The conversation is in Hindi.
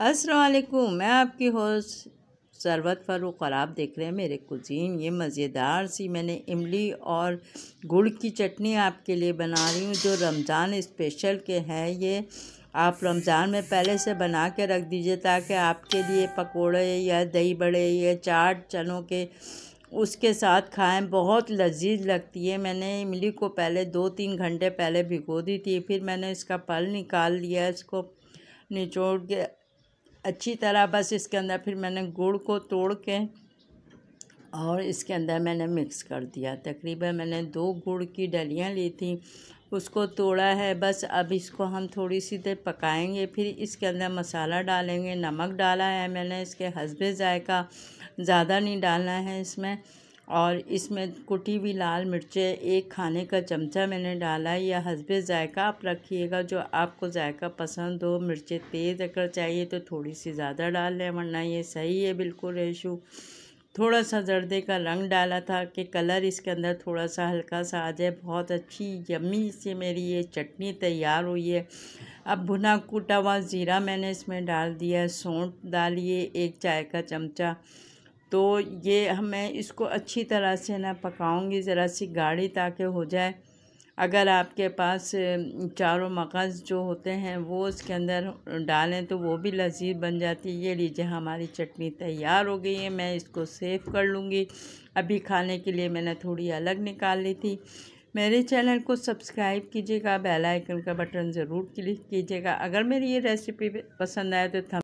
असलकुम मैं आपकी होस्ट सरवत फ़रूक और आप देख रहे हैं मेरे कुजीन ये मज़ेदार सी मैंने इमली और गुड़ की चटनी आपके लिए बना रही हूँ जो रमज़ान स्पेशल के हैं ये आप रमज़ान में पहले से बना के रख दीजिए ताकि आपके लिए पकोड़े या दही बड़े या चाट चनों के उसके साथ खाएं बहुत लजीज लगती है मैंने इमली को पहले दो तीन घंटे पहले भिगो दी थी फिर मैंने इसका पल निकाल लिया इसको निचोड़ के अच्छी तरह बस इसके अंदर फिर मैंने गुड़ को तोड़ के और इसके अंदर मैंने मिक्स कर दिया तकरीबन मैंने दो गुड़ की डलियाँ ली थी उसको तोड़ा है बस अब इसको हम थोड़ी सी देर पकाएंगे फिर इसके अंदर मसाला डालेंगे नमक डाला है मैंने इसके हसबे जायका ज़्यादा नहीं डालना है इसमें और इसमें कुटी हुई लाल मिर्चें एक खाने का चमचा मैंने डाला या हसबे ज़ायका आप रखिएगा जो आपको ज़ायका पसंद हो मिर्चें तेज़ अगर चाहिए तो थोड़ी सी ज़्यादा डाल लें वरना ये सही है बिल्कुल रेशू थोड़ा सा जर्दे का रंग डाला था कि कलर इसके अंदर थोड़ा सा हल्का सा आ जाए बहुत अच्छी यमी से मेरी ये चटनी तैयार हुई है अब भुना कूटा हुआ ज़ीरा मैंने इसमें डाल दिया सौंठ डालिए एक चाय का चमचा तो ये हमें इसको अच्छी तरह से ना पकाऊंगी ज़रा सी गाढ़ी ताकि हो जाए अगर आपके पास चारों मगज़ जो होते हैं वो उसके अंदर डालें तो वो भी लजीज बन जाती है ये लीजिए हमारी चटनी तैयार हो गई है मैं इसको सेव कर लूँगी अभी खाने के लिए मैंने थोड़ी अलग निकाल ली थी मेरे चैनल को सब्सक्राइब कीजिएगा बेल आइकन का बटन ज़रूर क्लिक कीजिएगा अगर मेरी ये रेसिपी पसंद आए तो